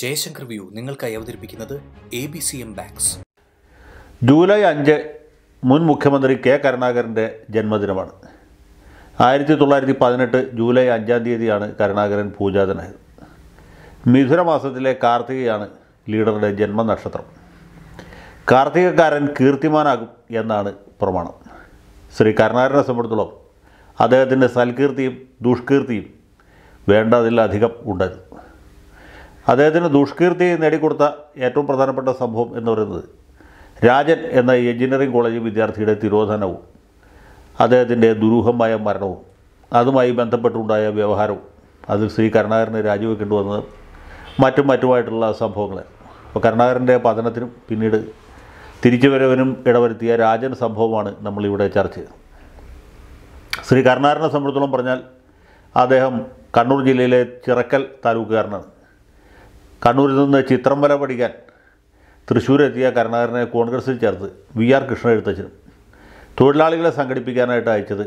Jaishankar view നിങ്ങൾക്കായി അവതരിപ്പിക്കുന്നത് A B C M banks July അഞ്ച് മുൻ മുഖ്യമന്ത്രി കെ കരുണാകരൻ്റെ ജന്മദിനമാണ് ആയിരത്തി തൊള്ളായിരത്തി പതിനെട്ട് ജൂലൈ അഞ്ചാം തീയതിയാണ് കരുണാകരൻ പൂജാതനായത് മിഥുന മാസത്തിലെ കാർത്തികയാണ് ലീഡറുടെ ജന്മനക്ഷത്രം കാർത്തികക്കാരൻ കീർത്തിമാനാകും എന്നാണ് പ്രമാണം ശ്രീ കരുണാകരനെ സംബന്ധിച്ചിടത്തോളം അദ്ദേഹത്തിൻ്റെ സൽകീർത്തിയും ദുഷ്കീർത്തിയും വേണ്ടതിലധികം ഉണ്ടായിരുന്നു അദ്ദേഹത്തിന് ദുഷ്കീർത്തി നേടിക്കൊടുത്ത ഏറ്റവും പ്രധാനപ്പെട്ട സംഭവം എന്ന് പറയുന്നത് രാജൻ എന്ന എഞ്ചിനീയറിംഗ് കോളേജ് വിദ്യാർത്ഥിയുടെ തിരോധനവും അദ്ദേഹത്തിൻ്റെ ദുരൂഹമായ മരണവും അതുമായി ബന്ധപ്പെട്ടുണ്ടായ വ്യവഹാരവും അതിൽ ശ്രീ കരുണാകരനെ രാജിവെക്കേണ്ടി വന്നത് മറ്റും മറ്റുമായിട്ടുള്ള സംഭവങ്ങൾ അപ്പോൾ കരുണാകരൻ്റെ പതനത്തിനും പിന്നീട് തിരിച്ചുവരവിനും ഇടവരുത്തിയ രാജൻ സംഭവമാണ് നമ്മളിവിടെ ചർച്ച ചെയ്തത് ശ്രീ കരുണാകരനെ സംബന്ധിച്ചോളം പറഞ്ഞാൽ അദ്ദേഹം കണ്ണൂർ ജില്ലയിലെ ചിറക്കൽ താലൂക്കുകാരനാണ് കണ്ണൂരിൽ നിന്ന് ചിത്രം വര പഠിക്കാൻ തൃശ്ശൂരെത്തിയ കരുണാകരനെ കോൺഗ്രസിൽ ചേർത്ത് വി ആർ കൃഷ്ണ എഴുത്തച്ഛനും തൊഴിലാളികളെ സംഘടിപ്പിക്കാനായിട്ട് അയച്ചത്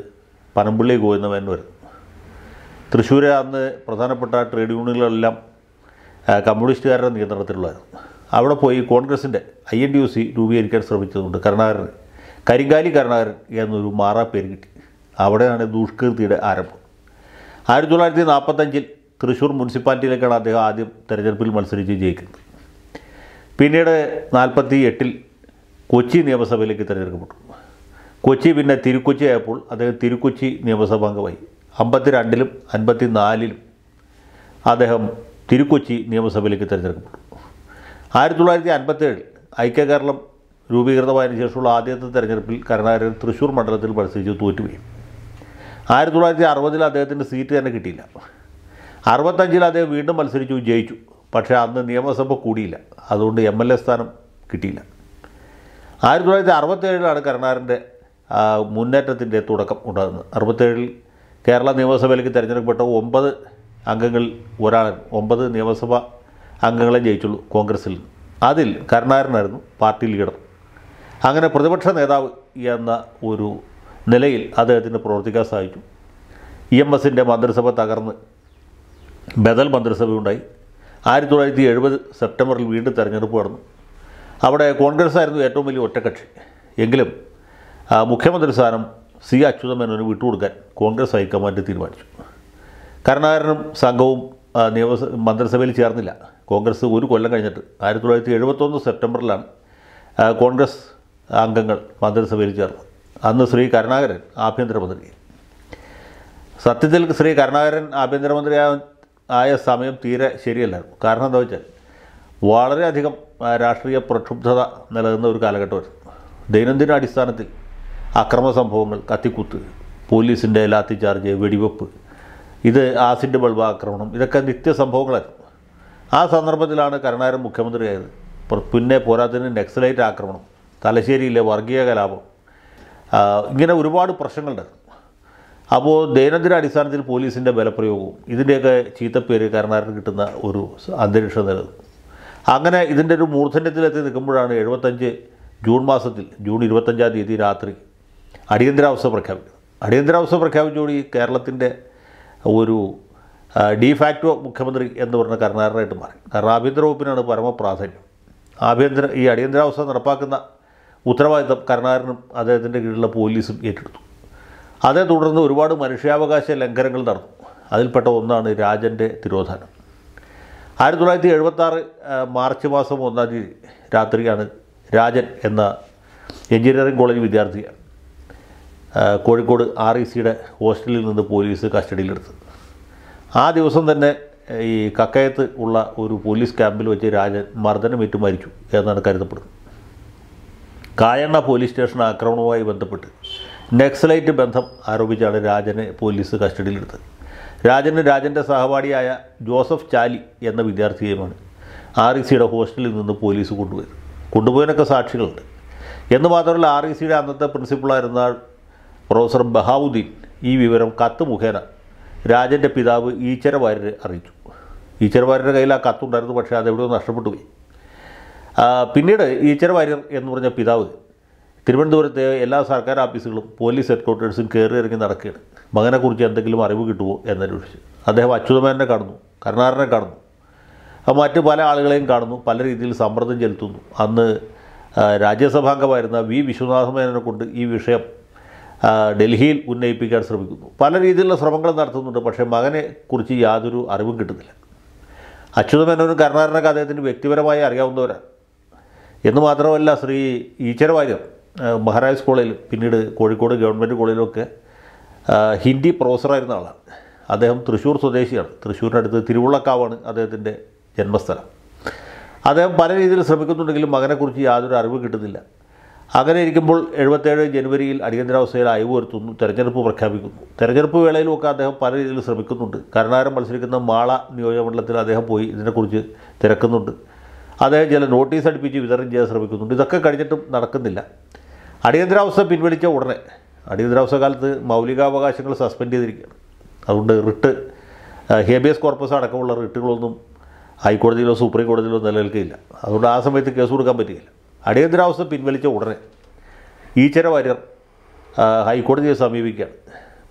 പനമ്പുള്ളി ഗോവിന്ദവൻ വരും തൃശ്ശൂരെ അന്ന് പ്രധാനപ്പെട്ട ട്രേഡ് യൂണിയനുകളെല്ലാം കമ്മ്യൂണിസ്റ്റുകാരുടെ നിയന്ത്രണത്തിലുള്ളതായിരുന്നു അവിടെ പോയി കോൺഗ്രസിൻ്റെ I N D U C രൂപീകരിക്കാൻ ശ്രമിച്ചതുകൊണ്ട് കരുണാകരൻ കരിങ്കാലി കരുണാകരൻ എന്നൊരു മാറാ പേര് കിട്ടി അവിടെയാണ് ദുഷ്കീർത്തിയുടെ ആരംഭം ആയിരത്തി തൊള്ളായിരത്തി നാൽപ്പത്തഞ്ചിൽ തൃശ്ശൂർ മുനിസിപ്പാലിറ്റിയിലേക്കാണ് അദ്ദേഹം ആദ്യം തെരഞ്ഞെടുപ്പിൽ മത്സരിച്ച് ജയിക്കുന്നത് പിന്നീട് നാൽപ്പത്തി എട്ടിൽ കൊച്ചി നിയമസഭയിലേക്ക് തിരഞ്ഞെടുക്കപ്പെട്ടു കൊച്ചി പിന്നെ തിരുക്കൊച്ചി ആയപ്പോൾ അദ്ദേഹം തിരുക്കൊച്ചി നിയമസഭാ അംഗമായി അമ്പത്തി രണ്ടിലും അൻപത്തി നാലിലും അദ്ദേഹം തിരുക്കൊച്ചി നിയമസഭയിലേക്ക് തിരഞ്ഞെടുക്കപ്പെട്ടു ആയിരത്തി തൊള്ളായിരത്തി അൻപത്തേഴിൽ കേരളം രൂപീകൃതമായതിനു ശേഷമുള്ള ആദ്യത്തെ തെരഞ്ഞെടുപ്പിൽ കരുണാകരൻ തൃശ്ശൂർ മണ്ഡലത്തിൽ മത്സരിച്ച് തോറ്റുപോയി ആയിരത്തി തൊള്ളായിരത്തി അറുപതിൽ അദ്ദേഹത്തിൻ്റെ സീറ്റ് തന്നെ കിട്ടിയില്ല അറുപത്തഞ്ചിൽ അദ്ദേഹം വീണ്ടും മത്സരിച്ചു ജയിച്ചു പക്ഷേ അന്ന് നിയമസഭ കൂടിയില്ല അതുകൊണ്ട് എം എൽ എ സ്ഥാനം കിട്ടിയില്ല ആയിരത്തി തൊള്ളായിരത്തി അറുപത്തേഴിലാണ് കരുണാകരൻ്റെ മുന്നേറ്റത്തിൻ്റെ തുടക്കം ഉണ്ടാകുന്നത് അറുപത്തേഴിൽ കേരള നിയമസഭയിലേക്ക് തിരഞ്ഞെടുക്കപ്പെട്ട ഒമ്പത് അംഗങ്ങൾ ഒരാൾ ഒമ്പത് നിയമസഭ അംഗങ്ങളെ ജയിച്ചുള്ളൂ കോൺഗ്രസിൽ അതിൽ കരുണാകരനായിരുന്നു പാർട്ടി ലീഡർ അങ്ങനെ പ്രതിപക്ഷ നേതാവ് എന്ന ഒരു നിലയിൽ അദ്ദേഹത്തിന് പ്രവർത്തിക്കാൻ സാധിച്ചു ഇ എം എസിൻ്റെ മന്ത്രിസഭ തകർന്ന് ബദൽ മന്ത്രിസഭയുണ്ടായി ആയിരത്തി തൊള്ളായിരത്തി എഴുപത് സെപ്റ്റംബറിൽ വീണ്ടും തെരഞ്ഞെടുപ്പ് നടന്നു അവിടെ കോൺഗ്രസ് ആയിരുന്നു ഏറ്റവും വലിയ ഒറ്റക്കക്ഷി എങ്കിലും മുഖ്യമന്ത്രി സ്ഥാനം സി അച്യുതമേനോന് വിട്ടുകൊടുക്കാൻ കോൺഗ്രസ് ഹൈക്കമാൻഡ് തീരുമാനിച്ചു കരുണാകരനും സംഘവും നിയമസ മന്ത്രിസഭയിൽ ചേർന്നില്ല കോൺഗ്രസ് ഒരു കൊല്ലം കഴിഞ്ഞിട്ട് ആയിരത്തി തൊള്ളായിരത്തി എഴുപത്തൊന്ന് സെപ്റ്റംബറിലാണ് കോൺഗ്രസ് അംഗങ്ങൾ മന്ത്രിസഭയിൽ ചേർന്നത് അന്ന് ശ്രീ കരുണാകരൻ ആഭ്യന്തരമന്ത്രി സത്യത്തിൽ ശ്രീ കരുണാകരൻ ആഭ്യന്തരമന്ത്രിയായ ആയ സമയം തീരെ ശരിയല്ലായിരുന്നു കാരണം എന്താ വെച്ചാൽ വളരെയധികം രാഷ്ട്രീയ പ്രക്ഷുബ്ധത നിലനിന്ന ഒരു കാലഘട്ടമായിരുന്നു ദൈനംദിന അടിസ്ഥാനത്തിൽ അക്രമ സംഭവങ്ങൾ കത്തിക്കുത്ത് പോലീസിൻ്റെ ലാത്തി ചാർജ് വെടിവെപ്പ് ഇത് ആസിഡ് ബൾബ് ആക്രമണം ഇതൊക്കെ സംഭവങ്ങളായിരുന്നു ആ സന്ദർഭത്തിലാണ് കരുണാകരൻ മുഖ്യമന്ത്രിയായത് പിന്നെ പോരാത്തതിന് നെക്സലൈറ്റ് ആക്രമണം തലശ്ശേരിയിലെ വർഗീയ കലാപം ഇങ്ങനെ ഒരുപാട് പ്രശ്നങ്ങളുണ്ടായിരുന്നു അപ്പോൾ ദൈനംദിന അടിസ്ഥാനത്തിൽ പോലീസിൻ്റെ ബലപ്രയോഗവും ഇതിൻ്റെയൊക്കെ ചീത്തപ്പേര് കരുണാകരന് കിട്ടുന്ന ഒരു അന്തരീക്ഷം നിലനിൽ അങ്ങനെ ഇതിൻ്റെ ഒരു മൂർധന്യത്തിലെത്തി നിൽക്കുമ്പോഴാണ് എഴുപത്തഞ്ച് ജൂൺ മാസത്തിൽ ജൂൺ ഇരുപത്തഞ്ചാം തീയതി രാത്രി അടിയന്തരാവസ്ഥ പ്രഖ്യാപിക്കുന്നത് അടിയന്തരാവസ്ഥ പ്രഖ്യാപിച്ചോടി കേരളത്തിൻ്റെ ഒരു ഡിഫാക്റ്റോ മുഖ്യമന്ത്രി എന്ന് പറഞ്ഞ കരുണാകരനായിട്ട് മാറി കാരണം ആഭ്യന്തര വകുപ്പിനാണ് പരമപ്രാധാന്യം ആഭ്യന്തര ഈ അടിയന്തരാവസ്ഥ നടപ്പാക്കുന്ന ഉത്തരവാദിത്തം കരുണാകരനും അദ്ദേഹത്തിൻ്റെ കീഴിലുള്ള പോലീസും ഏറ്റെടുത്തു അതേ തുടർന്ന് ഒരുപാട് മനുഷ്യാവകാശ ലംഘനങ്ങൾ നടന്നു അതിൽപ്പെട്ട ഒന്നാണ് രാജൻ്റെ തിരോധാനം ആയിരത്തി തൊള്ളായിരത്തി എഴുപത്താറ് മാർച്ച് മാസം ഒന്നാം തീയതി രാത്രിയാണ് രാജൻ എന്ന എഞ്ചിനീയറിംഗ് കോളേജ് വിദ്യാർത്ഥിയാണ് കോഴിക്കോട് ആർ ഇ സിയുടെ ഹോസ്റ്റലിൽ നിന്ന് പോലീസ് കസ്റ്റഡിയിലെടുത്തത് ആ ദിവസം തന്നെ ഈ കക്കയത്ത് ഉള്ള ഒരു പോലീസ് ക്യാമ്പിൽ വെച്ച് രാജൻ മർദ്ദനമേറ്റ് മരിച്ചു എന്നാണ് കരുതപ്പെടുന്നത് കായണ്ണ പോലീസ് സ്റ്റേഷൻ ആക്രമണവുമായി ബന്ധപ്പെട്ട് നക്സലൈറ്റ് ബന്ധം ആരോപിച്ചാണ് രാജനെ പോലീസ് കസ്റ്റഡിയിലെടുത്തത് രാജന് രാജൻ്റെ സഹപാഠിയായ ജോസഫ് ചാലി എന്ന വിദ്യാർത്ഥിയുമാണ് ആർ ഇ സിയുടെ ഹോസ്റ്റലിൽ നിന്ന് പോലീസ് കൊണ്ടുപോയത് കൊണ്ടുപോയതിനൊക്കെ സാക്ഷികളുണ്ട് എന്ന് മാത്രമല്ല ആർ ഇ സിയുടെ അന്നത്തെ പ്രിൻസിപ്പളായിരുന്ന പ്രൊഫസർ ബഹാവുദ്ദീൻ ഈ വിവരം കത്ത് മുഖേന രാജൻ്റെ പിതാവ് വാര്യരെ അറിയിച്ചു വാര്യരുടെ കയ്യിൽ ആ കത്തുണ്ടായിരുന്നു പക്ഷേ അതെവിടെയോ നഷ്ടപ്പെട്ടു പോയി പിന്നീട് വാര്യർ എന്ന് പറഞ്ഞ പിതാവ് തിരുവനന്തപുരത്തെ എല്ലാ സർക്കാർ ഓഫീസുകളും പോലീസ് ഹെഡ് ക്വാർട്ടേഴ്സിൽ കയറി ഇറങ്ങി നടക്കുകയാണ് മകനെക്കുറിച്ച് എന്തെങ്കിലും അറിവ് കിട്ടുമോ എന്നന്വേഷിച്ച് അദ്ദേഹം അച്യുതമേനെ കാണുന്നു കരുണാരനെ കാണുന്നു അപ്പോൾ മറ്റ് പല ആളുകളെയും കാണുന്നു പല രീതിയിൽ സമ്മർദ്ദം ചെലുത്തുന്നു അന്ന് രാജ്യസഭാംഗമായിരുന്ന വി വിശ്വനാഥ മേനനെ കൊണ്ട് ഈ വിഷയം ഡൽഹിയിൽ ഉന്നയിപ്പിക്കാൻ ശ്രമിക്കുന്നു പല രീതിയിലുള്ള ശ്രമങ്ങൾ നടത്തുന്നുണ്ട് പക്ഷേ മകനെ കുറിച്ച് യാതൊരു അറിവും കിട്ടുന്നില്ല അച്യുതമേനോനും കരുണാകരനൊക്കെ അദ്ദേഹത്തിന് വ്യക്തിപരമായി അറിയാവുന്നവരാണ് എന്ന് മാത്രമല്ല ശ്രീ ഈശ്വരവാര്യർ മഹാരാജ് കോളേജിൽ പിന്നീട് കോഴിക്കോട് ഗവൺമെൻറ് കോളേജിലൊക്കെ ഹിന്ദി പ്രൊഫസറായിരുന്ന ആളാണ് അദ്ദേഹം തൃശ്ശൂർ സ്വദേശിയാണ് തൃശ്ശൂരിനടുത്ത് തിരുവുള്ളക്കാവാണ് അദ്ദേഹത്തിൻ്റെ ജന്മസ്ഥലം അദ്ദേഹം പല രീതിയിൽ ശ്രമിക്കുന്നുണ്ടെങ്കിലും മകനെക്കുറിച്ച് യാതൊരു അറിവ് കിട്ടുന്നില്ല അങ്ങനെ ഇരിക്കുമ്പോൾ എഴുപത്തേഴ് ജനുവരിയിൽ അടിയന്തരാവസ്ഥയിൽ അയവ് വരുത്തുന്നു തെരഞ്ഞെടുപ്പ് പ്രഖ്യാപിക്കുന്നു തെരഞ്ഞെടുപ്പ് വേളയിലുമൊക്കെ അദ്ദേഹം പല രീതിയിൽ ശ്രമിക്കുന്നുണ്ട് കരുണാകരം മത്സരിക്കുന്ന മാള നിയോജകമണ്ഡലത്തിൽ അദ്ദേഹം പോയി ഇതിനെക്കുറിച്ച് തിരക്കുന്നുണ്ട് അദ്ദേഹം ചില നോട്ടീസ് അടുപ്പിച്ച് വിതരണം ചെയ്യാൻ ശ്രമിക്കുന്നുണ്ട് ഇതൊക്കെ കഴിഞ്ഞിട്ടും നടക്കുന്നില്ല അടിയന്തരാവസ്ഥ പിൻവലിച്ച ഉടനെ അടിയന്തരാവസ്ഥ കാലത്ത് മൗലികാവകാശങ്ങൾ സസ്പെൻഡ് ചെയ്തിരിക്കുകയാണ് അതുകൊണ്ട് റിട്ട് ഹേബിയസ് കോർപ്പസ് അടക്കമുള്ള റിട്ടുകളൊന്നും ഹൈക്കോടതിയിലോ സുപ്രീം കോടതിയിലോ നിലനിൽക്കില്ല അതുകൊണ്ട് ആ സമയത്ത് കേസ് കൊടുക്കാൻ പറ്റുകയില്ല അടിയന്തരാവസ്ഥ പിൻവലിച്ച ഉടനെ ഈച്ചര വാര്യർ ഹൈക്കോടതിയെ സമീപിക്കുകയാണ്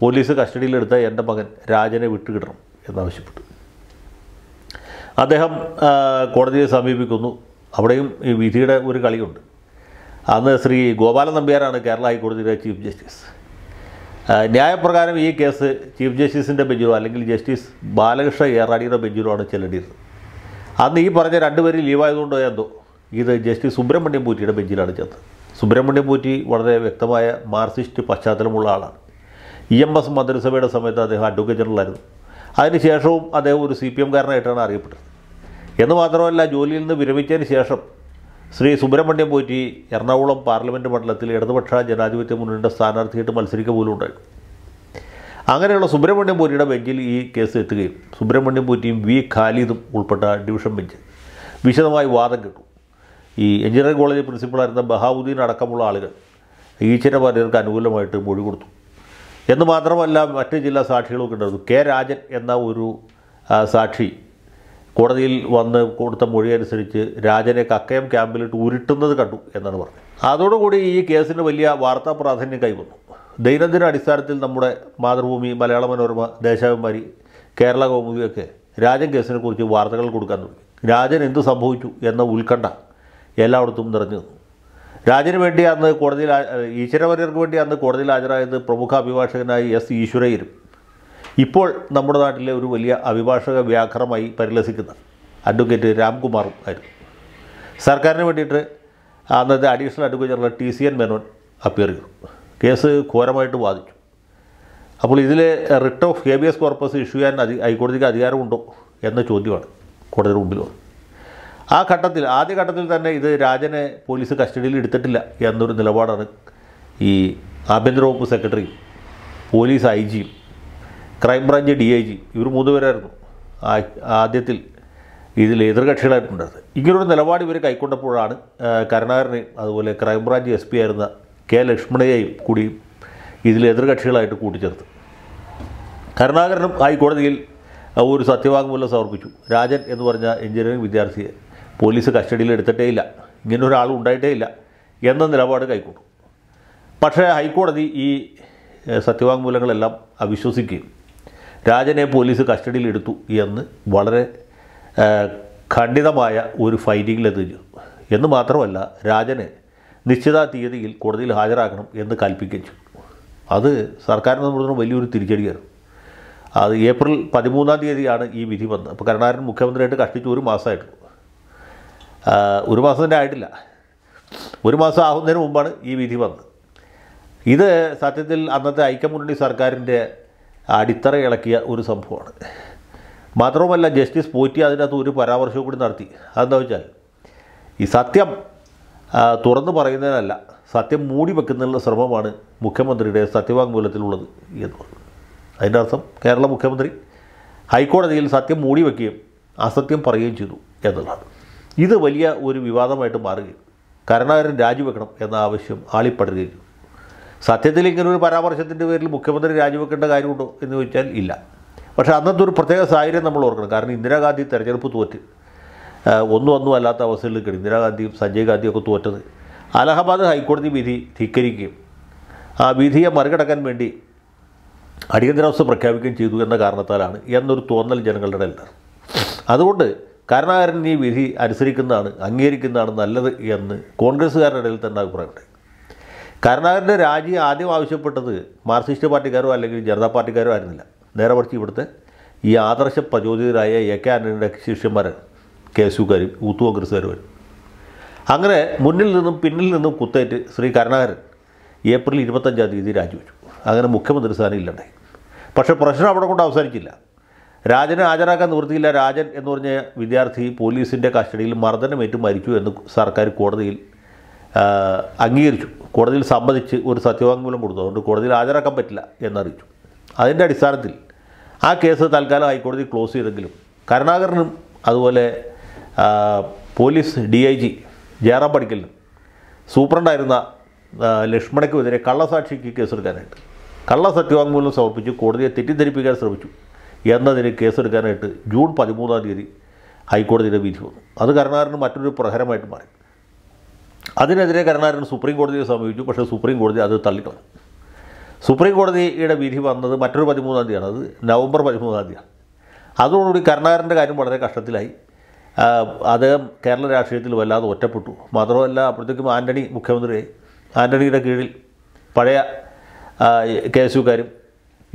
പോലീസ് കസ്റ്റഡിയിലെടുത്ത എൻ്റെ മകൻ രാജനെ വിട്ടുകിട്ടണം എന്നാവശ്യപ്പെട്ടു അദ്ദേഹം കോടതിയെ സമീപിക്കുന്നു അവിടെയും ഈ വിധിയുടെ ഒരു കളിയുണ്ട് അന്ന് ശ്രീ ഗോപാലൻ നമ്പ്യാരാണ് കേരള ഹൈക്കോടതിയിലെ ചീഫ് ജസ്റ്റിസ് ന്യായപ്രകാരം ഈ കേസ് ചീഫ് ജസ്റ്റിസിൻ്റെ ബെഞ്ചിലോ അല്ലെങ്കിൽ ജസ്റ്റിസ് ബാലകൃഷ്ണ ഏറാടിയുടെ ബെഞ്ചിലോ ആണ് ചെല്ലേണ്ടിയത് അന്ന് ഈ പറഞ്ഞ രണ്ടുപേരും ലീവായതുകൊണ്ടോ എന്തോ ഇത് ജസ്റ്റിസ് സുബ്രഹ്മണ്യം പൂറ്റിയുടെ ബെഞ്ചിലാണ് ചെന്നത് സുബ്രഹ്മണ്യം പൂറ്റി വളരെ വ്യക്തമായ മാർസിസ്റ്റ് പശ്ചാത്തലമുള്ള ആളാണ് ഇ എം എസ് മന്ത്രിസഭയുടെ സമയത്ത് അദ്ദേഹം അഡ്വക്കേറ്റ് ജനറലായിരുന്നു അതിനുശേഷവും അദ്ദേഹം ഒരു സി പി എംകാരനായിട്ടാണ് അറിയപ്പെട്ടത് എന്ന് മാത്രമല്ല ജോലിയിൽ നിന്ന് വിരമിച്ചതിന് ശേഷം ശ്രീ സുബ്രഹ്മണ്യം പോറ്റി എറണാകുളം പാർലമെൻറ്റ് മണ്ഡലത്തിൽ ഇടതുപക്ഷ ജനാധിപത്യ മുന്നണിയുടെ സ്ഥാനാർത്ഥിയായിട്ട് മത്സരിക്കുക പോലും ഉണ്ടായി അങ്ങനെയുള്ള സുബ്രഹ്മണ്യം പോറ്റിയുടെ ബെഞ്ചിൽ ഈ കേസ് എത്തുകയും സുബ്രഹ്മണ്യം പോറ്റിയും വി ഖാലിദും ഉൾപ്പെട്ട ഡിവിഷൻ ബെഞ്ച് വിശദമായി വാദം കേട്ടു ഈ എഞ്ചിനീയറിംഗ് കോളേജ് പ്രിൻസിപ്പളായിരുന്ന ബഹാബുദ്ദീൻ അടക്കമുള്ള ആളുകൾ ഈശ്വരമാര്യർക്ക് അനുകൂലമായിട്ട് മൊഴി കൊടുത്തു എന്ന് മാത്രമല്ല മറ്റ് ചില സാക്ഷികളൊക്കെ ഉണ്ടായിരുന്നു കെ രാജൻ എന്ന ഒരു സാക്ഷി കോടതിയിൽ വന്ന് കൊടുത്ത മൊഴി അനുസരിച്ച് രാജനെ കക്കയം ക്യാമ്പിലിട്ട് ഉരുട്ടുന്നത് കണ്ടു എന്നാണ് പറഞ്ഞത് അതോടുകൂടി ഈ കേസിന് വലിയ വാർത്താ പ്രാധാന്യം കൈവന്നു ദൈനംദിന അടിസ്ഥാനത്തിൽ നമ്മുടെ മാതൃഭൂമി മലയാള മനോരമ ദേശാഭിമാരി കേരള കൗമുദിയൊക്കെ രാജൻ കേസിനെക്കുറിച്ച് വാർത്തകൾ കൊടുക്കാൻ തുടങ്ങി രാജൻ എന്ത് സംഭവിച്ചു എന്ന ഉത്കണ്ഠ എല്ലായിടത്തും നിറഞ്ഞു നിന്നു രാജന് വേണ്ടി അന്ന് കോടതിയിൽ ഈശ്വരവര്യർക്ക് വേണ്ടി അന്ന് കോടതിയിൽ ഹാജരായത് പ്രമുഖ അഭിഭാഷകനായി എസ് ഈശ്വരയിരും ഇപ്പോൾ നമ്മുടെ നാട്ടിലെ ഒരു വലിയ അഭിഭാഷക വ്യാഘ്രമായി പരിലസിക്കുന്ന അഡ്വക്കേറ്റ് രാംകുമാറും ആയിരുന്നു സർക്കാരിന് വേണ്ടിയിട്ട് അന്നത്തെ additional advocate general T C N Menon appear ചെയ്തു കേസ് ഘോരമായിട്ട് വാദിച്ചു അപ്പോൾ ഇതിൽ writ of habeas corpus issue ചെയ്യാൻ അധി ഹൈക്കോടതിക്ക് അധികാരമുണ്ടോ എന്ന ചോദ്യമാണ് കോടതിയുടെ മുമ്പിൽ വന്നത് ആ ഘട്ടത്തിൽ ആദ്യ ഘട്ടത്തിൽ തന്നെ ഇത് രാജനെ പോലീസ് കസ്റ്റഡിയിൽ എടുത്തിട്ടില്ല എന്നൊരു നിലപാടാണ് ഈ ആഭ്യന്തര വകുപ്പ് സെക്രട്ടറിയും പോലീസ് ഐ ജിയും ക്രൈംബ്രാഞ്ച് ഡി ഐ ജി ഇവർ മൂന്നുപേരായിരുന്നു ആദ്യത്തിൽ ഇതിൽ എതിർകക്ഷികളായിട്ടുണ്ടായിരുന്നത് ഇങ്ങനൊരു നിലപാട് ഇവർ കൈക്കൊണ്ടപ്പോഴാണ് കരുണാകരനെയും അതുപോലെ ക്രൈംബ്രാഞ്ച് എസ് പി ആയിരുന്ന കെ ലക്ഷ്മണയെയും കൂടി ഇതിൽ എതിർകക്ഷികളായിട്ട് കൂട്ടിച്ചേർത്ത് കരുണാകരനും ഹൈക്കോടതിയിൽ ഒരു സത്യവാങ്മൂലം സമർപ്പിച്ചു രാജൻ എന്ന് പറഞ്ഞ എഞ്ചിനീയറിംഗ് വിദ്യാർത്ഥിയെ പോലീസ് കസ്റ്റഡിയിൽ എടുത്തിട്ടേ ഇല്ല ഇങ്ങനെ ഒരാൾ ഉണ്ടായിട്ടേ ഇല്ല എന്ന നിലപാട് കൈക്കൊണ്ടു പക്ഷേ ഹൈക്കോടതി ഈ സത്യവാങ്മൂലങ്ങളെല്ലാം അവിശ്വസിക്കുകയും രാജനെ പോലീസ് കസ്റ്റഡിയിലെടുത്തു എന്ന് വളരെ ഖണ്ഡിതമായ ഒരു ഫൈലിംഗിലെത്തിച്ചു എന്ന് മാത്രമല്ല രാജനെ നിശ്ചിത തീയതിയിൽ കോടതിയിൽ ഹാജരാക്കണം എന്ന് കൽപ്പിച്ചു അത് സർക്കാരിന് നമ്മൾ വലിയൊരു തിരിച്ചടിയായിരുന്നു അത് ഏപ്രിൽ പതിമൂന്നാം തീയതിയാണ് ഈ വിധി വന്നത് അപ്പോൾ കരുണാകരൻ മുഖ്യമന്ത്രിയായിട്ട് കഷ്ടിച്ച് ഒരു മാസമായിട്ടു ഒരു മാസം തന്നെ ആയിട്ടില്ല ഒരു മാസം ആകുന്നതിന് മുമ്പാണ് ഈ വിധി വന്നത് ഇത് സത്യത്തിൽ അന്നത്തെ ഐക്യമുന്നണി സർക്കാരിൻ്റെ അടിത്തറ ഇളക്കിയ ഒരു സംഭവമാണ് മാത്രവുമല്ല ജസ്റ്റിസ് പോറ്റി അതിനകത്ത് ഒരു പരാമർശവും കൂടി നടത്തി അതെന്താ വെച്ചാൽ ഈ സത്യം തുറന്നു പറയുന്നതിനല്ല സത്യം മൂടി വെക്കുന്നതിനുള്ള ശ്രമമാണ് മുഖ്യമന്ത്രിയുടെ സത്യവാങ്മൂലത്തിലുള്ളത് എന്ന് പറഞ്ഞു അതിൻ്റെ അർത്ഥം കേരള മുഖ്യമന്ത്രി ഹൈക്കോടതിയിൽ സത്യം മൂടി വയ്ക്കുകയും അസത്യം പറയുകയും ചെയ്തു എന്നുള്ളതാണ് ഇത് വലിയ ഒരു വിവാദമായിട്ട് മാറുകയും കരുണാകരൻ രാജിവെക്കണം എന്ന ആവശ്യം ആളിപ്പടരുകയും സത്യത്തിൽ ഇങ്ങനെ ഒരു പരാമർശത്തിൻ്റെ പേരിൽ മുഖ്യമന്ത്രി രാജിവെക്കേണ്ട കാര്യമുണ്ടോ എന്ന് ചോദിച്ചാൽ ഇല്ല പക്ഷേ അന്നത്തെ ഒരു പ്രത്യേക സാഹചര്യം നമ്മൾ ഓർക്കണം കാരണം ഇന്ദിരാഗാന്ധി തെരഞ്ഞെടുപ്പ് തോറ്റ് ഒന്നും ഒന്നും അല്ലാത്ത അവസ്ഥയിൽ നിൽക്കണം ഇന്ദിരാഗാന്ധിയും സഞ്ജയ് ഗാന്ധിയും ഒക്കെ തോറ്റത് അലഹബാദ് ഹൈക്കോടതി വിധി ധിക്കരിക്കുകയും ആ വിധിയെ മറികടക്കാൻ വേണ്ടി അടിയന്തരാവസ്ഥ പ്രഖ്യാപിക്കുകയും ചെയ്തു എന്ന കാരണത്താലാണ് എന്നൊരു തോന്നൽ ജനങ്ങളുടെ ഇടയിൽ അതുകൊണ്ട് കരുണാകരൻ ഈ വിധി അനുസരിക്കുന്നതാണ് അംഗീകരിക്കുന്നതാണ് നല്ലത് എന്ന് കോൺഗ്രസ്സുകാരുടെ ഇടയിൽ തന്നെ അഭിപ്രായമുണ്ട് കരുണാകരൻ്റെ രാജി ആദ്യം ആവശ്യപ്പെട്ടത് മാർക്സിസ്റ്റ് പാർട്ടിക്കാരോ അല്ലെങ്കിൽ ജനതാ പാർട്ടിക്കാരോ ആയിരുന്നില്ല നേരെ മറിച്ച് ഇവിടുത്തെ ഈ ആദർശ പ്രചോദിതരായ എ കെ ആൻ്റണിയുടെ ശിഷ്യന്മാരാണ് കെ എസുകാരും യൂത്ത് കോൺഗ്രസ്സുകാരും അങ്ങനെ മുന്നിൽ നിന്നും പിന്നിൽ നിന്നും കുത്തേറ്റ് ശ്രീ കരുണാകരൻ ഏപ്രിൽ ഇരുപത്തഞ്ചാം തീയതി രാജിവെച്ചു അങ്ങനെ മുഖ്യമന്ത്രി സ്ഥാനം ഇല്ലണ്ടായി പക്ഷേ പ്രശ്നം അവിടെ കൊണ്ട് അവസാനിച്ചില്ല രാജനെ ഹാജരാക്കാൻ നിവൃത്തിയില്ല രാജൻ എന്ന് പറഞ്ഞ വിദ്യാർത്ഥി പോലീസിൻ്റെ കസ്റ്റഡിയിൽ മർദ്ദനമേറ്റ് മരിച്ചു എന്ന് സർക്കാർ കോടതിയിൽ അംഗീകരിച്ചു കോടതിയിൽ സമ്മതിച്ച് ഒരു സത്യവാങ്മൂലം കൊടുത്തു അതുകൊണ്ട് കോടതിയിൽ ഹാജരാക്കാൻ പറ്റില്ല എന്നറിയിച്ചു അതിൻ്റെ അടിസ്ഥാനത്തിൽ ആ കേസ് തൽക്കാലം ഹൈക്കോടതി ക്ലോസ് ചെയ്തെങ്കിലും കരുണാകരനും അതുപോലെ police D I G Jayaram പടിക്കലിനും സൂപ്രണ്ടായിരുന്ന ലക്ഷ്മണയ്ക്കുമെതിരെ കള്ളസാക്ഷിക്ക് കേസെടുക്കാനായിട്ട് കള്ള സത്യവാങ്മൂലം സമർപ്പിച്ച് കോടതിയെ തെറ്റിദ്ധരിപ്പിക്കാൻ ശ്രമിച്ചു എന്നതിന് കേസെടുക്കാനായിട്ട് ജൂൺ പതിമൂന്നാം തീയതി ഹൈക്കോടതിയുടെ വിധി വന്നു അത് കരുണാകരന് മറ്റൊരു പ്രഹരമായിട്ട് മാറി അതിനെതിരെ കരുണാകരൻ സുപ്രീം കോടതിയെ സമീപിച്ചു പക്ഷേ സുപ്രീം കോടതി അത് തള്ളിക്കളഞ്ഞു സുപ്രീം കോടതിയുടെ വിധി വന്നത് മറ്റൊരു പതിമൂന്നാം തീയതിയാണ് അത് നവംബർ പതിമൂന്നാം തീയതിയാണ് അതോടുകൂടി കരുണാകരൻ്റെ കാര്യം വളരെ കഷ്ടത്തിലായി അദ്ദേഹം കേരള രാഷ്ട്രീയത്തിൽ വല്ലാതെ ഒറ്റപ്പെട്ടു മാത്രമല്ല അപ്പോഴത്തേക്കും ആൻ്റണി മുഖ്യമന്ത്രിയായി ആൻ്റണിയുടെ കീഴിൽ പഴയ കെ എസ് യുക്കാരും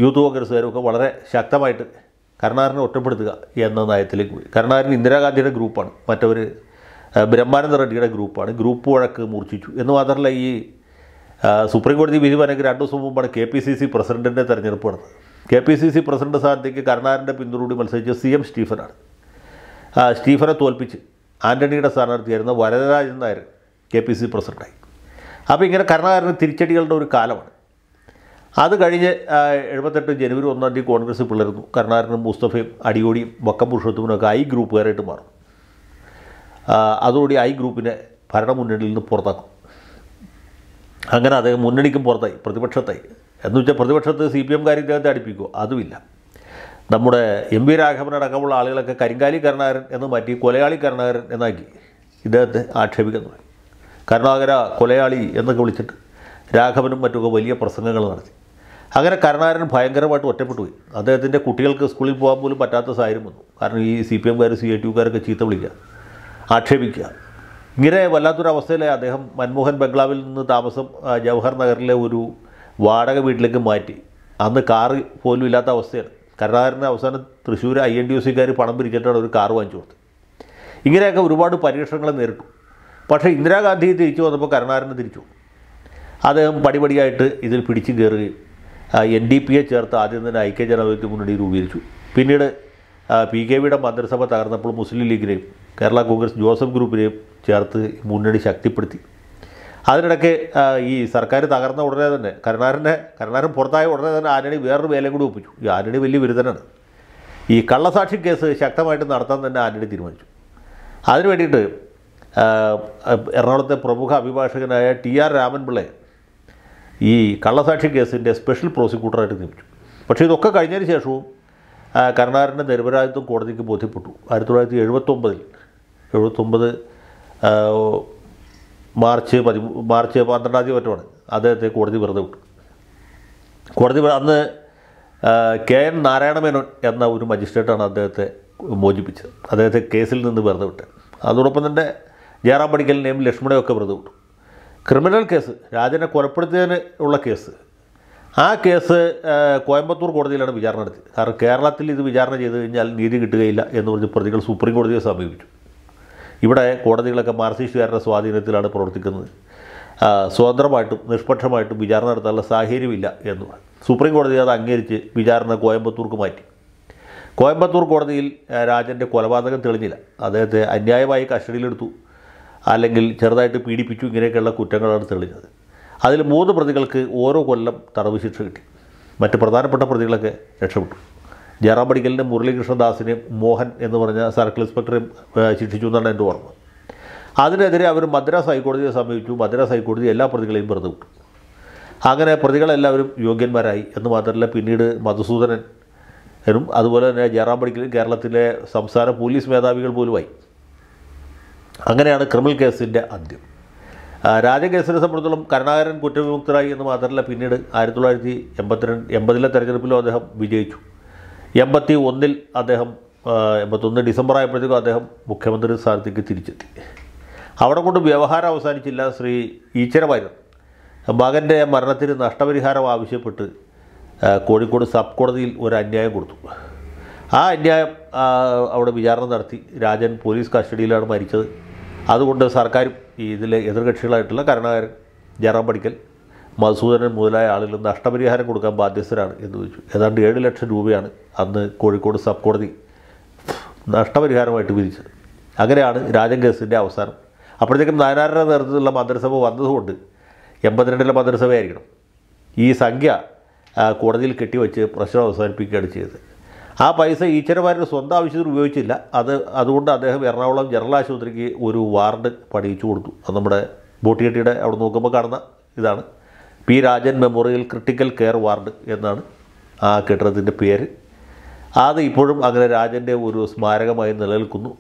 യൂത്ത് കോൺഗ്രസ്സുകാരും ഒക്കെ വളരെ ശക്തമായിട്ട് കരുണാകരനെ ഒറ്റപ്പെടുത്തുക എന്ന നയത്തിലേക്ക് പോയി കരുണാകരൻ ഇന്ദിരാഗാന്ധിയുടെ ഗ്രൂപ്പാണ് മറ്റവർ ബ്രഹ്മാനന്ദ റെഡ്ഡിയുടെ ഗ്രൂപ്പാണ് ഗ്രൂപ്പ് വഴക്ക് മൂർച്ഛിച്ചു എന്ന് മാത്രമല്ല ഈ സുപ്രീം കോടതി വിധി വനക്ക് രണ്ട് ദിവസം മുമ്പാണ് കെ പി സി സി പ്രസിഡൻറ്റിൻ്റെ തെരഞ്ഞെടുപ്പ് നടന്നത് K P C C president സ്ഥാനത്തേക്ക് കരുണാകരൻ്റെ പിന്തുണയോട് മത്സരിച്ച സി എം സ്റ്റീഫനാണ് സ്റ്റീഫനെ തോൽപ്പിച്ച് ആൻ്റണിയുടെ സ്ഥാനാർത്ഥിയായിരുന്ന Varadarajan Nair K P C പ്രസിഡൻ്റായി അപ്പോൾ ഇങ്ങനെ കരുണാകരന് തിരിച്ചടികളുടെ ഒരു കാലമാണ് അത് കഴിഞ്ഞ് എഴുപത്തെട്ട് ജനുവരി ഒന്നാം തീയതി കോൺഗ്രസ് പിളർന്നു കരുണാകരനും മുസ്തഫയും അടിയോടിയും വക്കം പുരുഷത്വനും ഒക്കെ ഐ ഗ്രൂപ്പുകാരായിട്ട് മാറും അതോടുകൂടി ഐ ഗ്രൂപ്പിനെ ഭരണമുന്നണിയിൽ നിന്ന് പുറത്താക്കും അങ്ങനെ അദ്ദേഹം മുന്നണിക്കും പുറത്തായി പ്രതിപക്ഷത്തായി എന്ന് വെച്ചാൽ പ്രതിപക്ഷത്ത് സി പി കാര്യം ഇദ്ദേഹത്തെ അടുപ്പിക്കുമോ അതുമില്ല നമ്മുടെ എം വി രാഘവൻ അടക്കമുള്ള ആളുകളൊക്കെ കരിങ്കാലി കരുണാകരൻ എന്ന് മാറ്റി കൊലയാളി കരുണാകരൻ എന്നാക്കി ഇദ്ദേഹത്തെ ആക്ഷേപിക്കുന്നു കരുണാകര കൊലയാളി എന്നൊക്കെ വിളിച്ചിട്ട് രാഘവനും മറ്റൊക്കെ വലിയ പ്രസംഗങ്ങൾ നടത്തി അങ്ങനെ കരുണാകരൻ ഭയങ്കരമായിട്ട് ഒറ്റപ്പെട്ടു പോയി അദ്ദേഹത്തിൻ്റെ കുട്ടികൾക്ക് സ്കൂളിൽ പോകാൻ പോലും പറ്റാത്ത സാഹചര്യം വന്നു കാരണം ഈ സി പി എംകാർ സി ഐ ടി യുക്കാരൊക്കെ ചീത്ത വിളിക്കുക ആക്ഷേപിക്കുക ഇങ്ങനെ വല്ലാത്തൊരവസ്ഥയിലെ അദ്ദേഹം മൻമോഹൻ ബംഗ്ലാവിൽ നിന്ന് താമസം ജവഹർ നഗറിലെ ഒരു വാടക വീട്ടിലേക്ക് മാറ്റി അന്ന് കാറ് പോലും ഇല്ലാത്ത അവസ്ഥയാണ് കരുണാകരൻ്റെ അവസാനം Thrissur I N D O സിക്കാർ പണം പിരിച്ചിട്ടാണ് ഒരു കാർ വാങ്ങിച്ചു കൊടുത്തത് ഇങ്ങനെയൊക്കെ ഒരുപാട് പരീക്ഷണങ്ങൾ നേരിട്ടു പക്ഷേ ഇന്ദിരാഗാന്ധി തിരിച്ചു വന്നപ്പോൾ കരുണാകരനെ തിരിച്ചു അദ്ദേഹം പടിപടിയായിട്ട് ഇതിൽ പിടിച്ചു കയറുകയും എൻ ഡി പിയെ ചേർത്ത് ആദ്യം തന്നെ ഐക്യ ജനാധിപത്യ മുന്നണി രൂപീകരിച്ചു പിന്നീട് പി കെ വിയുടെ മന്ത്രിസഭ തകർന്നപ്പോൾ മുസ്ലിം ലീഗിനെയും കേരള കോൺഗ്രസ് ജോസഫ് ഗ്രൂപ്പിനെ ചേർത്ത് മുന്നണി ശക്തിപ്പെടുത്തി അതിനിടയ്ക്ക് ഈ സർക്കാർ തകർന്ന ഉടനെ തന്നെ കരുണാകരനെ കരുണാരൻ പുറത്തായ ഉടനെ തന്നെ ആന്റണി വേറൊരു വേലയും കൂടി ഒപ്പിച്ചു ഈ ആന്റണി വലിയ വിരുദ്ധനാണ് ഈ കള്ളസാക്ഷി കേസ് ശക്തമായിട്ട് നടത്താൻ തന്നെ ആന്റണി തീരുമാനിച്ചു അതിനു വേണ്ടിയിട്ട് എറണാകുളത്തെ പ്രമുഖ അഭിഭാഷകനായ ടി ആർ രാമൻപിള്ളയെ ഈ കള്ളസാക്ഷി കേസിൻ്റെ സ്പെഷ്യൽ പ്രോസിക്യൂട്ടറായിട്ട് നിയമിച്ചു പക്ഷേ ഇതൊക്കെ കഴിഞ്ഞതിന് ശേഷവും കരുണാരൻ്റെ നിരപരാധിത്വം കോടതിക്ക് ബോധ്യപ്പെട്ടു ആയിരത്തി തൊള്ളായിരത്തി എഴുപത്തൊമ്പതിൽ എഴുപത്തൊമ്പത് മാർച്ച് പതി മാർച്ച് പന്ത്രണ്ടാം തീയതി മറ്റുമാണ് അദ്ദേഹത്തെ കോടതി വെറുതെ വിട്ടു കോടതി അന്ന് കെ എൻ നാരായണമേനോൻ എന്ന ഒരു മജിസ്ട്രേറ്റാണ് അദ്ദേഹത്തെ മോചിപ്പിച്ചത് അദ്ദേഹത്തെ കേസിൽ നിന്ന് വെറുതെ വിട്ടത് അതോടൊപ്പം തന്നെ ജയറാം പടിക്കലിനെയും ലക്ഷ്മണയൊക്കെ വെറുതെ വിട്ടു ക്രിമിനൽ കേസ് രാജനെ കൊലപ്പെടുത്തിയതിന് ഉള്ള കേസ് ആ കേസ് കോയമ്പത്തൂർ കോടതിയിലാണ് വിചാരണ നടത്തിയത് കാരണം കേരളത്തിൽ ഇത് വിചാരണ ചെയ്ത് കഴിഞ്ഞാൽ നീതി കിട്ടുകയില്ല എന്ന് പറഞ്ഞ് പ്രതികൾ സുപ്രീം കോടതിയെ സമീപിച്ചു ഇവിടെ കോടതികളൊക്കെ മാർസിസ്റ്റുകാരുടെ സ്വാധീനത്തിലാണ് പ്രവർത്തിക്കുന്നത് സ്വതന്ത്രമായിട്ടും നിഷ്പക്ഷമായിട്ടും വിചാരണ നടത്താനുള്ള സാഹചര്യമില്ല എന്ന് സുപ്രീം കോടതി അത് അംഗീകരിച്ച് വിചാരണ കോയമ്പത്തൂർക്ക് മാറ്റി കോയമ്പത്തൂർ കോടതിയിൽ രാജൻ്റെ കൊലപാതകം തെളിഞ്ഞില്ല അദ്ദേഹത്തെ അന്യായമായി കസ്റ്റഡിയിലെടുത്തു അല്ലെങ്കിൽ ചെറുതായിട്ട് പീഡിപ്പിച്ചു ഇങ്ങനെയൊക്കെയുള്ള കുറ്റങ്ങളാണ് തെളിഞ്ഞത് അതിൽ മൂന്ന് പ്രതികൾക്ക് ഓരോ കൊല്ലം തടവ് ശിക്ഷ കിട്ടി മറ്റ് പ്രധാനപ്പെട്ട പ്രതികളൊക്കെ രക്ഷപ്പെട്ടു ജയറാം പടിക്കലിൻ്റെ മുരളീകൃഷ്ണദാസിനെയും മോഹൻ എന്ന് പറഞ്ഞ സർക്കിൾ ഇൻസ്പെക്ടറെയും ശിക്ഷിച്ചു എന്നാണ് എൻ്റെ ഓർമ്മ അതിനെതിരെ അവർ മദ്രാസ് ഹൈക്കോടതിയെ സമീപിച്ചു മദ്രാസ് ഹൈക്കോടതി എല്ലാ പ്രതികളെയും വെറുതെ വിട്ടു അങ്ങനെ പ്രതികളെല്ലാവരും യോഗ്യന്മാരായി എന്ന് മാത്രമല്ല പിന്നീട് മധുസൂദനൻ എന്നും അതുപോലെ തന്നെ ജയറാം പടിക്കൽ കേരളത്തിലെ സംസ്ഥാന പോലീസ് മേധാവികൾ പോലുമായി അങ്ങനെയാണ് ക്രിമിനൽ കേസിൻ്റെ അന്ത്യം രാജകേസിനെ സംബന്ധിച്ചോളം കരുണാകരൻ കുറ്റവിമുക്തരായി എന്ന് മാത്രമല്ല പിന്നീട് ആയിരത്തി തൊള്ളായിരത്തി എൺപത്തിരണ്ട് എൺപതിലെ തെരഞ്ഞെടുപ്പിലും അദ്ദേഹം വിജയിച്ചു എൺപത്തി ഒന്നിൽ അദ്ദേഹം എൺപത്തൊന്ന് ഡിസംബർ ആയപ്പോഴത്തേക്കും അദ്ദേഹം മുഖ്യമന്ത്രി സ്ഥാനത്തേക്ക് തിരിച്ചെത്തി അവിടെ കൊണ്ട് വ്യവഹാരം അവസാനിച്ചില്ല ശ്രീ ഈച്ചരമായിരുന്നു മകൻ്റെ മരണത്തിന് നഷ്ടപരിഹാരം ആവശ്യപ്പെട്ട് കോഴിക്കോട് സബ് കോടതിയിൽ ഒരു അന്യായം കൊടുത്തു ആ അന്യായം അവിടെ വിചാരണ നടത്തി രാജൻ പോലീസ് കസ്റ്റഡിയിലാണ് മരിച്ചത് അതുകൊണ്ട് സർക്കാരും ഇതിലെ എതിർകക്ഷികളായിട്ടുള്ള കരുണാകരൻ ജയറാം പഠിക്കൽ മധുസൂദനൻ മുതലായ ആളുകൾ നഷ്ടപരിഹാരം കൊടുക്കാൻ ബാധ്യസ്ഥരാണ് എന്ന് ചോദിച്ചു ഏതാണ്ട് ഏഴ് ലക്ഷം രൂപയാണ് അന്ന് കോഴിക്കോട് സബ് കോടതി നഷ്ടപരിഹാരമായിട്ട് വിധിച്ചത് അങ്ങനെയാണ് രാജൻ കേസിൻ്റെ അവസാനം അപ്പോഴത്തേക്കും നാരായണ നേതൃത്വത്തിലുള്ള മന്ത്രിസഭ വന്നതുകൊണ്ട് എൺപത്തിരണ്ടിലെ മന്ത്രിസഭയായിരിക്കണം ഈ സംഖ്യ കോടതിയിൽ കെട്ടിവെച്ച് പ്രശ്നം അവസാനിപ്പിക്കുകയാണ് ചെയ്തത് ആ പൈസ ഈശ്വരമാരുടെ സ്വന്തം ആവശ്യത്തിന് ഉപയോഗിച്ചില്ല അത് അതുകൊണ്ട് അദ്ദേഹം എറണാകുളം ജനറൽ ആശുപത്രിക്ക് ഒരു വാർഡ് പണിയിച്ചു കൊടുത്തു അത് നമ്മുടെ ബോട്ടിയട്ടിയുടെ അവിടെ നോക്കുമ്പോൾ കാണുന്ന ഇതാണ് P Rajan memorial critical care ward എന്നാണ് ആ കെട്ടിടത്തിൻ്റെ പേര് അത് ഇപ്പോഴും അങ്ങനെ രാജൻ്റെ ഒരു സ്മാരകമായി നിലനിൽക്കുന്നു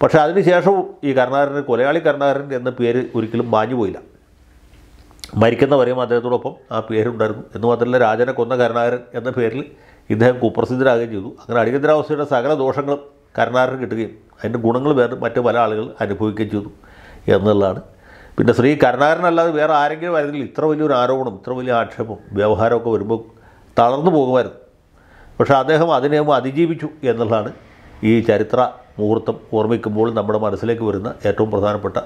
പക്ഷേ അതിനുശേഷവും ഈ കരുണാകരൻ കൊലയാളി കരുണാകരൻ എന്ന പേര് ഒരിക്കലും മാഞ്ഞു പോയില്ല മരിക്കുന്നവരെയും അദ്ദേഹത്തോടൊപ്പം ആ പേരുണ്ടായിരുന്നു എന്ന് മാത്രമല്ല രാജനെ കൊന്ന കരുണാകരൻ എന്ന പേരിൽ ഇദ്ദേഹം കുപ്രസിദ്ധരാകുകയും ചെയ്തു അങ്ങനെ അടിയന്തരാവസ്ഥയുടെ സകല ദോഷങ്ങളും കരുണാകരൻ കിട്ടുകയും അതിൻ്റെ ഗുണങ്ങൾ വേറെ മറ്റ് പല ആളുകൾ അനുഭവിക്കുകയും ചെയ്തു എന്നുള്ളതാണ് പിന്നെ ശ്രീ കരുണാകരനല്ലാതെ വേറെ ആരെങ്കിലും വരുന്നില്ല ഇത്ര വലിയൊരു ആരോപണം ഇത്ര വലിയ ആക്ഷേപം വ്യവഹാരമൊക്കെ വരുമ്പോൾ തളർന്നു പോകുമായിരുന്നു പക്ഷേ അദ്ദേഹം അതിനെ അതിജീവിച്ചു എന്നുള്ളതാണ് ഈ ചരിത്ര മുഹൂർത്തം ഓർമ്മിക്കുമ്പോൾ നമ്മുടെ മനസ്സിലേക്ക് വരുന്ന ഏറ്റവും പ്രധാനപ്പെട്ട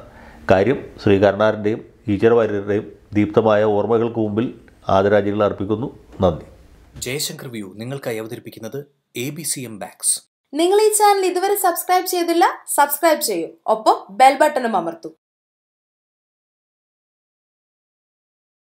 കാര്യം ശ്രീ കരുണാകരൻ്റെയും ഈശ്വരവാര്യരുടെയും ദീപ്തമായ ഓർമ്മകൾക്ക് മുമ്പിൽ ആദരാഞ്ജലികൾ അർപ്പിക്കുന്നു നന്ദി ജയശങ്കർ വ്യൂ നിങ്ങൾക്കായി അവതരിപ്പിക്കുന്നത് എ ബി സി എം ബാക്സ് നിങ്ങൾ ഈ ചാനൽ ഇതുവരെ സബ്സ്ക്രൈബ് ചെയ്തില്ല സബ്സ്ക്രൈബ് ചെയ്യൂ ഒപ്പം ബെൽ ബട്ടണും അമർത്തൂ